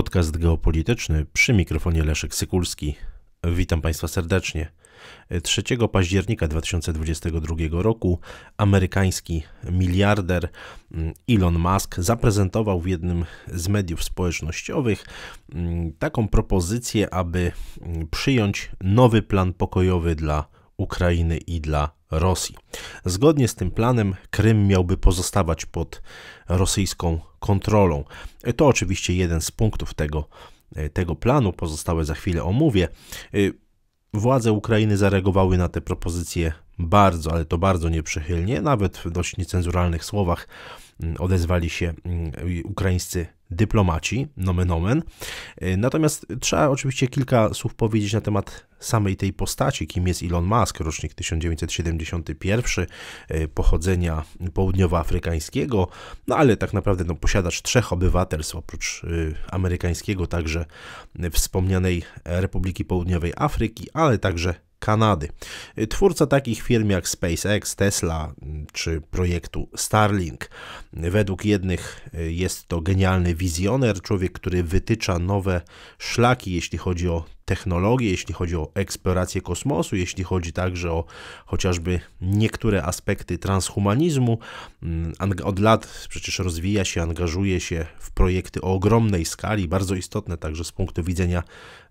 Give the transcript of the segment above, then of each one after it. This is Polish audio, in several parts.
Podcast geopolityczny przy mikrofonie Leszek Sykulski. Witam Państwa serdecznie. 3 października 2022 roku amerykański miliarder mm, Elon Musk zaprezentował w jednym z mediów społecznościowych mm, taką propozycję, aby mm, przyjąć nowy plan pokojowy dla Ukrainy i dla Rosji. Zgodnie z tym planem Krym miałby pozostawać pod rosyjską kontrolą. E, to oczywiście jeden z punktów tego, e, tego planu, pozostałe za chwilę omówię. E, władze Ukrainy zareagowały na te propozycje bardzo, ale to bardzo nieprzychylnie, nawet w dość niecenzuralnych słowach mm, odezwali się mm, ukraińscy dyplomaci, nomen omen. Y, natomiast trzeba oczywiście kilka słów powiedzieć na temat samej tej postaci, kim jest Elon Musk, rocznik 1971, y, pochodzenia południowoafrykańskiego, no ale tak naprawdę no, posiadacz trzech obywatelstw, oprócz y, amerykańskiego, także wspomnianej Republiki Południowej Afryki, ale także Kanady. Twórca takich firm jak SpaceX, Tesla mm, czy projektu Starlink. Według jednych y, jest to genialny wizjoner, człowiek, który wytycza nowe szlaki, jeśli chodzi o technologię, jeśli chodzi o eksplorację kosmosu, jeśli chodzi także o chociażby niektóre aspekty transhumanizmu. Mm, od lat przecież rozwija się, angażuje się w projekty o ogromnej skali, bardzo istotne także z punktu widzenia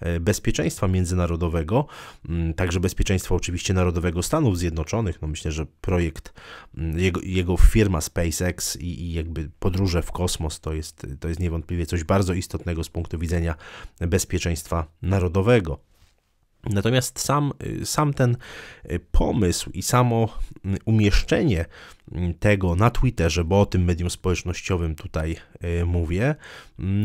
e, bezpieczeństwa międzynarodowego, mm, także bezpieczeństwa oczywiście narodowego Stanów Zjednoczonych. No myślę, że projekt, mm, jego, jego firma SpaceX i, i jakby podróże w kosmos to jest, to jest niewątpliwie coś bardzo istotnego z punktu widzenia bezpieczeństwa narodowego nowego. Natomiast sam, sam ten y, pomysł i samo y, umieszczenie y, tego na Twitterze, bo o tym medium społecznościowym tutaj mówię,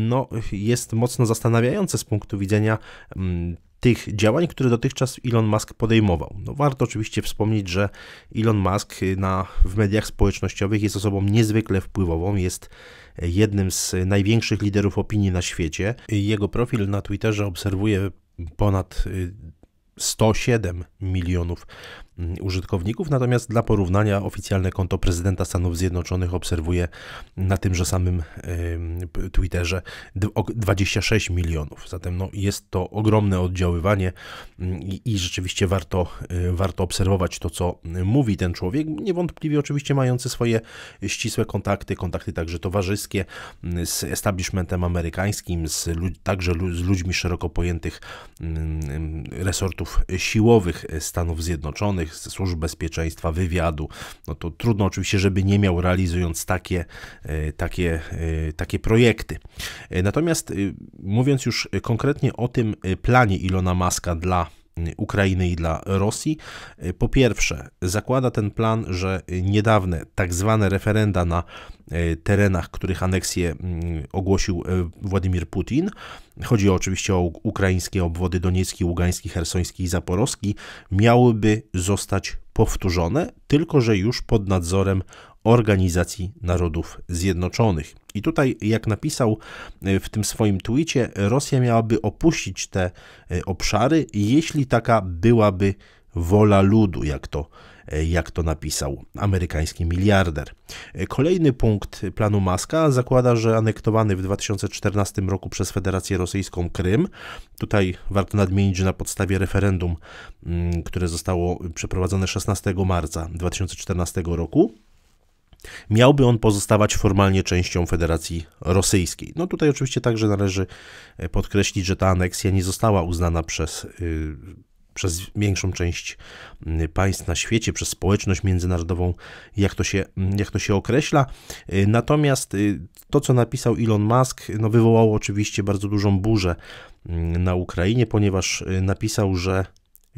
no, jest mocno zastanawiające z punktu widzenia mm, tych działań, które dotychczas Elon Musk podejmował. No, warto oczywiście wspomnieć, że Elon Musk na, w mediach społecznościowych jest osobą niezwykle wpływową, jest jednym z największych liderów opinii na świecie. Jego profil na Twitterze obserwuje ponad 107 y, milionów Mm, użytkowników, natomiast dla porównania oficjalne konto prezydenta Stanów Zjednoczonych obserwuje na tymże samym Twitterze 26 milionów. Zatem no, jest to ogromne oddziaływanie mm, i, i rzeczywiście warto, y, warto obserwować to, co y, mówi ten człowiek, niewątpliwie oczywiście mający swoje ścisłe kontakty, kontakty także towarzyskie mm, z establishmentem amerykańskim, z, także z ludźmi szeroko pojętych resortów siłowych Stanów Zjednoczonych, danych służb bezpieczeństwa, wywiadu, no to trudno oczywiście, żeby nie miał realizując takie, e, takie, e, takie projekty. E, natomiast mówiąc już konkretnie o tym planie Ilona Maska dla Ukrainy i dla Rosji. Po pierwsze, zakłada ten plan, że niedawne tak zwane referenda na e, terenach, których aneksję mm, ogłosił e, Władimir Putin, chodzi oczywiście o ukraińskie obwody Doniecki, Ługański, Hersoński i Zaporowski, miałyby zostać powtórzone, tylko że już pod nadzorem Organizacji Narodów Zjednoczonych. I tutaj, jak napisał e, w tym swoim tweetie, Rosja miałaby opuścić te e, obszary, jeśli taka byłaby wola ludu, jak to, e, jak to napisał amerykański miliarder. Kolejny punkt planu Maska zakłada, że anektowany w 2014 roku przez Federację Rosyjską Krym, tutaj warto nadmienić, że na podstawie referendum, mm, które zostało przeprowadzone 16 marca 2014 roku, miałby on pozostawać formalnie częścią Federacji Rosyjskiej. No tutaj oczywiście także należy e, podkreślić, że ta aneksja nie została uznana przez, y, przez większą część y, państw na świecie, przez społeczność międzynarodową, jak to się, mm, jak to się określa. Y, natomiast to, co napisał Elon Musk, no wywołało oczywiście bardzo dużą burzę mm, na Ukrainie, ponieważ napisał, że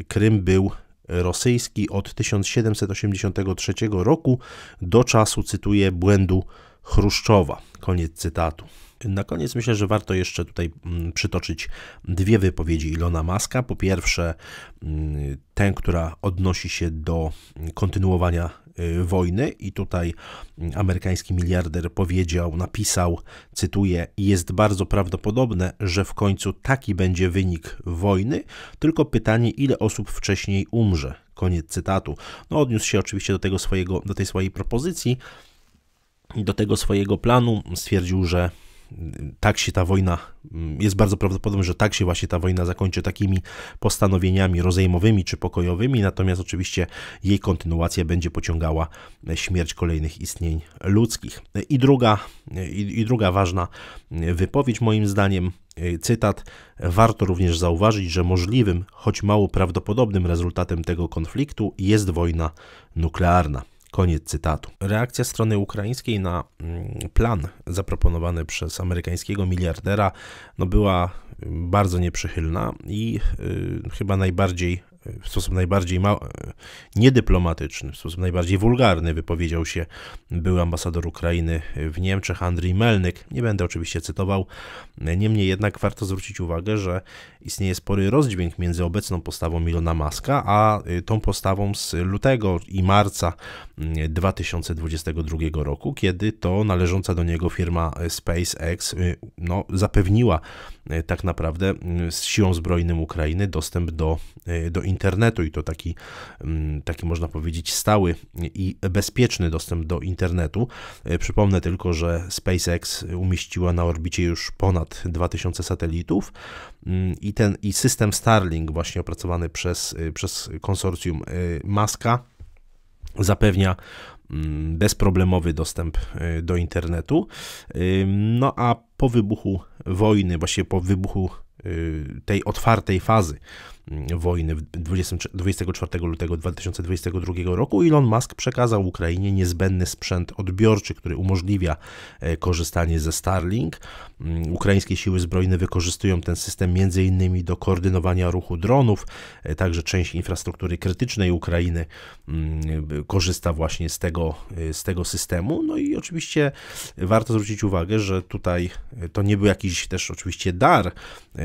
Krym był rosyjski od 1783 roku do czasu, cytuję, błędu Chruszczowa. Koniec cytatu. Na koniec myślę, że warto jeszcze tutaj mm, przytoczyć dwie wypowiedzi Ilona Maska. Po pierwsze, mm, tę, która odnosi się do kontynuowania Y, wojny i tutaj mm, amerykański miliarder powiedział, napisał, cytuję, jest bardzo prawdopodobne, że w końcu taki będzie wynik wojny, tylko pytanie, ile osób wcześniej umrze. Koniec cytatu. No, odniósł się oczywiście do tego swojego, do tej swojej propozycji, do tego swojego planu. Stwierdził, że tak się ta wojna, mm, jest bardzo prawdopodobne, że tak się właśnie ta wojna zakończy takimi postanowieniami rozejmowymi czy pokojowymi, natomiast oczywiście jej kontynuacja będzie pociągała e, śmierć kolejnych istnień ludzkich. I druga, i, i druga ważna e, wypowiedź, moim zdaniem, e, cytat, warto również zauważyć, że możliwym, choć mało prawdopodobnym rezultatem tego konfliktu jest wojna nuklearna. Koniec cytatu. Reakcja strony ukraińskiej na mm, plan zaproponowany przez amerykańskiego miliardera no była mm, bardzo nieprzychylna i y, chyba najbardziej w sposób najbardziej niedyplomatyczny, w sposób najbardziej wulgarny wypowiedział się był ambasador Ukrainy w Niemczech Andrii Melnyk. Nie będę oczywiście cytował, niemniej jednak warto zwrócić uwagę, że istnieje spory rozdźwięk między obecną postawą Milona Maska, a y, tą postawą z lutego i marca 2022 y, roku, kiedy to należąca do niego firma y, SpaceX no, zapewniła tak naprawdę z siłą zbrojnym Ukrainy dostęp do, do internetu internetu i to taki, mm, taki można powiedzieć stały i bezpieczny dostęp do internetu. E, przypomnę tylko, że SpaceX umieściła na orbicie już ponad 2000 satelitów mm, i ten i system Starlink właśnie opracowany przez, e, przez konsorcjum e, Maska zapewnia mm, bezproblemowy dostęp do internetu. No a po wybuchu wojny, właśnie po wybuchu tej otwartej fazy Mm, wojny 20, 24 lutego 2022 roku Elon Musk przekazał Ukrainie niezbędny sprzęt odbiorczy, który umożliwia e, korzystanie ze Starlink. Mm, ukraińskie siły zbrojne wykorzystują ten system m.in. do koordynowania ruchu dronów, e, także część infrastruktury krytycznej Ukrainy mm, e, korzysta właśnie z tego, z tego systemu. No i oczywiście warto zwrócić uwagę, że tutaj to nie był jakiś też oczywiście dar,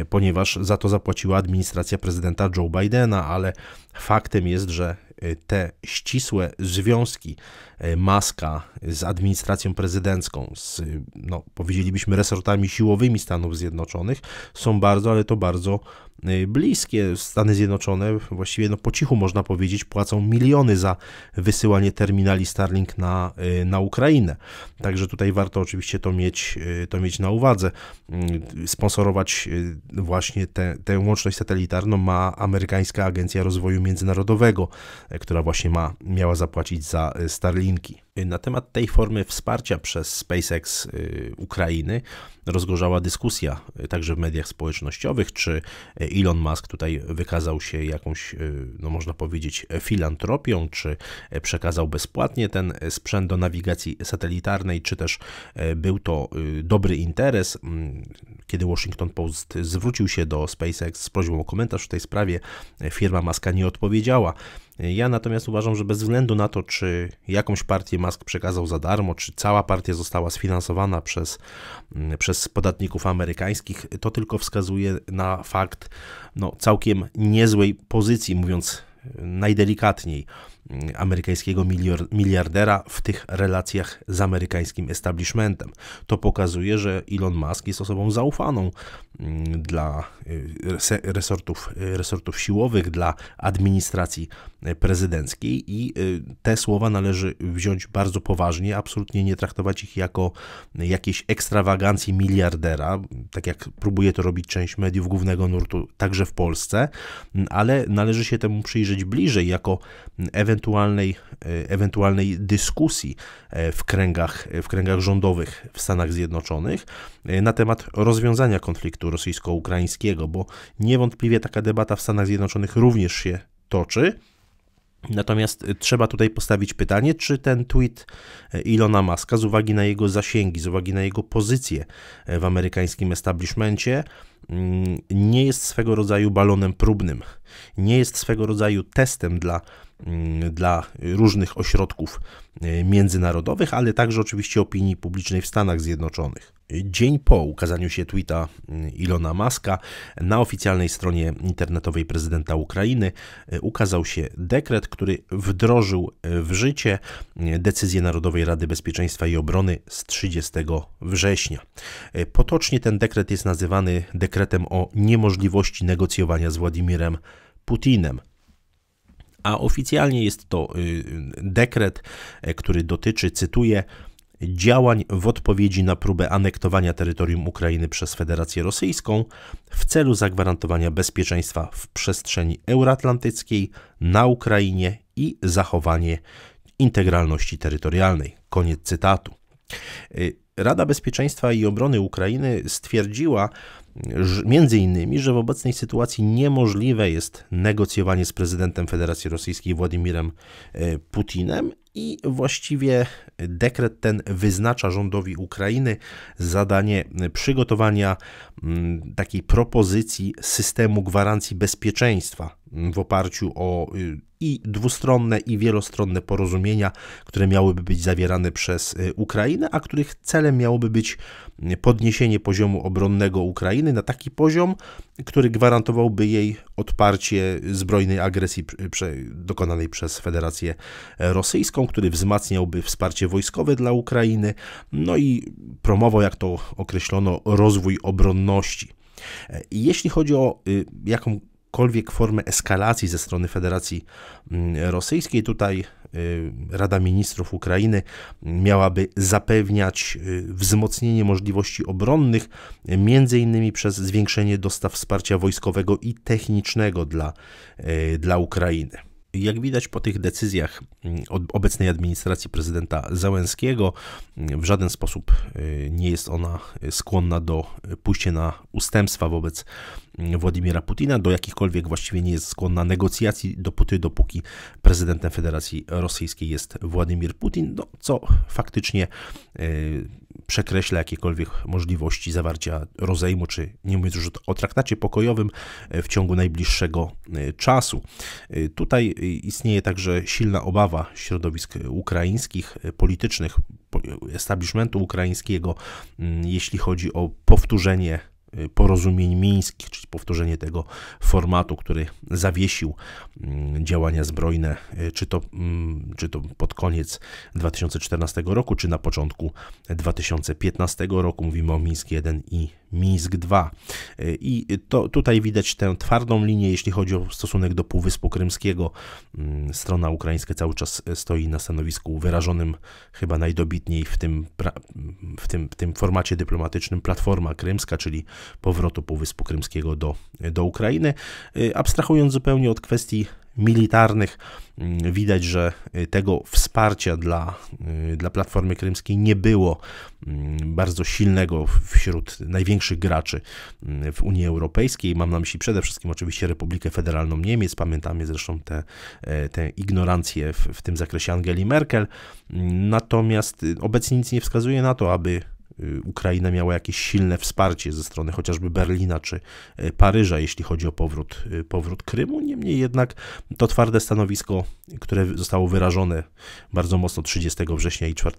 ponieważ za to zapłaciła administracja prezydenta prezydenta Joe Bidena, ale faktem jest, że e, te ścisłe związki e, Maska z administracją prezydencką, z, e, no, powiedzielibyśmy, resortami siłowymi Stanów Zjednoczonych, są bardzo, ale to bardzo Y, bliskie Stany Zjednoczone, właściwie no po cichu można powiedzieć, płacą miliony za wysyłanie terminali Starlink na, y, na Ukrainę. Także tutaj warto oczywiście to mieć, y, to mieć na uwadze. Sponsorować właśnie te, tę łączność satelitarną ma amerykańska Agencja Rozwoju Międzynarodowego, która właśnie ma, miała zapłacić za Starlinki. Y, na temat tej formy wsparcia przez SpaceX y, Ukrainy rozgorzała dyskusja y, także w mediach społecznościowych, czy Elon Musk tutaj wykazał się jakąś, no można powiedzieć, filantropią, czy przekazał bezpłatnie ten sprzęt do nawigacji satelitarnej, czy też był to dobry interes. Mm, kiedy Washington Post zwrócił się do SpaceX z prośbą o komentarz w tej sprawie, firma Muska nie odpowiedziała. Ja natomiast uważam, że bez względu na to, czy jakąś partię Musk przekazał za darmo, czy cała partia została sfinansowana przez, mm, przez podatników amerykańskich, to tylko wskazuje na fakt no, całkiem niezłej pozycji, mówiąc y, najdelikatniej amerykańskiego miliardera w tych relacjach z amerykańskim establishmentem. To pokazuje, że Elon Musk jest osobą zaufaną mm, dla y, resortów, y, resortów siłowych, dla administracji y, prezydenckiej i te słowa należy wziąć bardzo poważnie, absolutnie nie traktować ich jako jakiejś ekstrawagancji miliardera, tak jak próbuje to robić część mediów głównego nurtu, także w Polsce, mm, ale należy się temu przyjrzeć bliżej jako ewentualnie ewentualnej, e, ewentualnej dyskusji e, w kręgach, w kręgach rządowych w Stanach Zjednoczonych e, na temat rozwiązania konfliktu rosyjsko-ukraińskiego, bo niewątpliwie taka debata w Stanach Zjednoczonych również się toczy. Natomiast trzeba tutaj postawić pytanie, czy ten tweet Ilona Maska, z uwagi na jego zasięgi, z uwagi na jego pozycję w amerykańskim establishmencie, Mm, nie jest swego rodzaju balonem próbnym, nie jest swego rodzaju testem dla, mm, dla różnych ośrodków e, międzynarodowych, ale także oczywiście opinii publicznej w Stanach Zjednoczonych. Dzień po ukazaniu się tweeta mm, Ilona Maska na oficjalnej stronie internetowej prezydenta Ukrainy e, ukazał się dekret, który wdrożył e, w życie decyzję Narodowej Rady Bezpieczeństwa i Obrony z 30 września. Potocznie ten dekret jest nazywany dekretem dekretem o niemożliwości negocjowania z Władimirem Putinem. A oficjalnie jest to y, y, dekret, e, który dotyczy, cytuję, działań w odpowiedzi na próbę anektowania terytorium Ukrainy przez Federację Rosyjską w celu zagwarantowania bezpieczeństwa w przestrzeni euroatlantyckiej, na Ukrainie i zachowanie integralności terytorialnej. Koniec cytatu. Y, Rada Bezpieczeństwa i Obrony Ukrainy stwierdziła, między innymi, że w obecnej sytuacji niemożliwe jest negocjowanie z prezydentem Federacji Rosyjskiej Władimirem e, Putinem i właściwie dekret ten wyznacza rządowi Ukrainy zadanie e, przygotowania mm, takiej propozycji systemu gwarancji bezpieczeństwa mm, w oparciu o y, i dwustronne, i wielostronne porozumienia, które miałyby być zawierane przez e, Ukrainę, a których celem miałoby być mm, podniesienie poziomu obronnego Ukrainy Ukrainy na taki poziom, który gwarantowałby jej odparcie zbrojnej agresji dokonanej przez Federację Rosyjską, który wzmacniałby wsparcie wojskowe dla Ukrainy, no i promował, jak to określono, rozwój obronności. E, jeśli chodzi o y, jaką jakąkolwiek formę eskalacji ze strony Federacji mm, Rosyjskiej. Tutaj y, Rada Ministrów Ukrainy miałaby zapewniać y, wzmocnienie możliwości obronnych, między innymi przez zwiększenie dostaw wsparcia wojskowego i technicznego dla, y, dla Ukrainy jak widać po tych decyzjach mm, obecnej administracji prezydenta Załęskiego, mm, w żaden sposób y, nie jest ona skłonna do pójścia na ustępstwa wobec mm, Władimira Putina, do jakichkolwiek właściwie nie jest skłonna negocjacji, dopóty, dopóki prezydentem Federacji Rosyjskiej jest Władimir Putin, no, co faktycznie y, przekreśla jakiekolwiek możliwości zawarcia rozejmu, czy nie mówiąc już o traktacie pokojowym e, w ciągu najbliższego e, czasu. E, tutaj istnieje także silna obawa środowisk ukraińskich, politycznych, establishmentu ukraińskiego, mm, jeśli chodzi o powtórzenie Y, porozumień mińskich, czyli powtórzenie tego formatu, który zawiesił mm, działania zbrojne, y, czy to, mm, czy to pod koniec 2014 roku, czy na początku 2015 roku. Mówimy o Mińsk 1 i Mińsk 2. E, I to, tutaj widać tę twardą linię, jeśli chodzi o stosunek do Półwyspu Krymskiego. Mm, strona ukraińska cały czas e, stoi na stanowisku wyrażonym chyba najdobitniej w tym, w tym, w tym formacie dyplomatycznym Platforma Krymska, czyli powrotu Półwyspu Krymskiego do, do Ukrainy. E, abstrahując zupełnie od kwestii militarnych. Mm, widać, że y, tego wsparcia dla, y, dla Platformy Krymskiej nie było mm, bardzo silnego wśród największych graczy mm, w Unii Europejskiej. Mam na myśli przede wszystkim oczywiście Republikę Federalną Niemiec. Pamiętamy zresztą tę te, e, te ignorancję w, w tym zakresie Angeli Merkel. Natomiast y, obecnie nic nie wskazuje na to, aby Y, Ukraina miała jakieś silne wsparcie ze strony chociażby Berlina czy y, Paryża, jeśli chodzi o powrót, y, powrót Krymu. Niemniej jednak to twarde stanowisko, które zostało wyrażone bardzo mocno 30 września i 4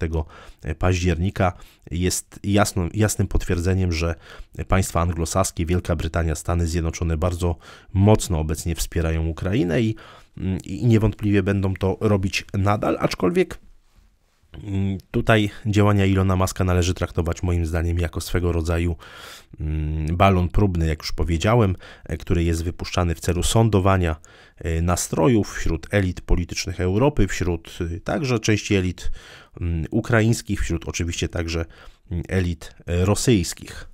października, jest jasno, jasnym potwierdzeniem, że państwa anglosaskie, Wielka Brytania, Stany Zjednoczone bardzo mocno obecnie wspierają Ukrainę i, mm, i niewątpliwie będą to robić nadal, aczkolwiek Mm, tutaj działania Ilona Maska należy traktować moim zdaniem jako swego rodzaju mm, balon próbny, jak już powiedziałem, e, który jest wypuszczany w celu sondowania e, nastrojów wśród elit politycznych Europy, wśród e, także części elit mm, ukraińskich, wśród oczywiście także elit rosyjskich.